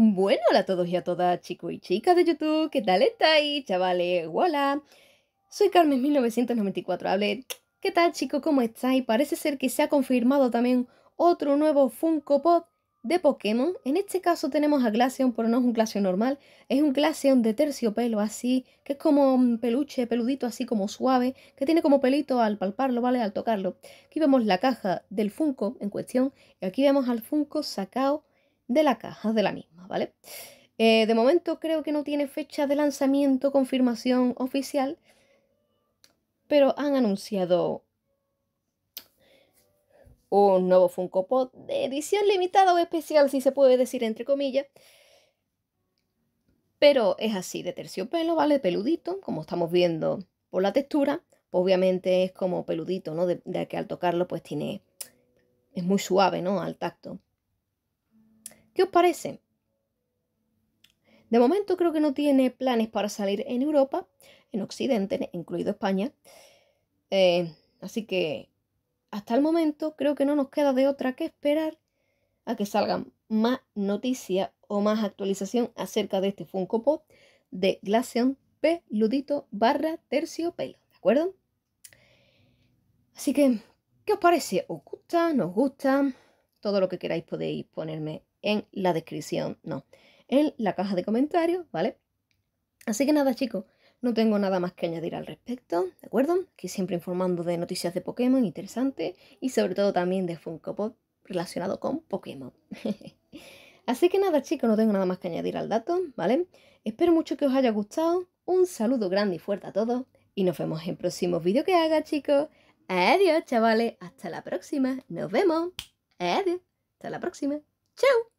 Bueno, hola a todos y a todas, chicos y chicas de YouTube, ¿qué tal estáis, chavales? ¡Hola! Soy Carmen1994, hable. ¿Qué tal, chicos? ¿Cómo estáis? Parece ser que se ha confirmado también otro nuevo Funko Pop de Pokémon. En este caso tenemos a Glaceon, pero no es un Glaceon normal, es un Glaceon de terciopelo, así, que es como un peluche, peludito, así como suave, que tiene como pelito al palparlo, ¿vale? Al tocarlo. Aquí vemos la caja del Funko en cuestión, y aquí vemos al Funko sacado de la caja de la misma, ¿vale? Eh, de momento creo que no tiene fecha de lanzamiento, confirmación oficial, pero han anunciado un nuevo Funko Pop de edición limitada o especial, si se puede decir entre comillas. Pero es así, de terciopelo, ¿vale? Peludito, como estamos viendo por la textura. Obviamente es como peludito, ¿no? De, de que al tocarlo pues tiene... Es muy suave, ¿no? Al tacto. ¿Qué os parece? De momento creo que no tiene planes para salir en Europa, en Occidente, incluido España. Eh, así que hasta el momento creo que no nos queda de otra que esperar a que salgan más noticias o más actualización acerca de este Funko Pop de Glaceon Peludito barra terciopelo, ¿de acuerdo? Así que, ¿qué os parece? ¿Os gusta? ¿Nos gusta? Todo lo que queráis podéis ponerme en la descripción, no, en la caja de comentarios, ¿vale? Así que nada, chicos, no tengo nada más que añadir al respecto, ¿de acuerdo? Que siempre informando de noticias de Pokémon interesantes y sobre todo también de Funko Pop relacionado con Pokémon. Así que nada, chicos, no tengo nada más que añadir al dato, ¿vale? Espero mucho que os haya gustado. Un saludo grande y fuerte a todos y nos vemos en próximos vídeo que haga, chicos. Adiós, chavales. Hasta la próxima. Nos vemos. Adiós. Hasta la próxima. ¡Chao!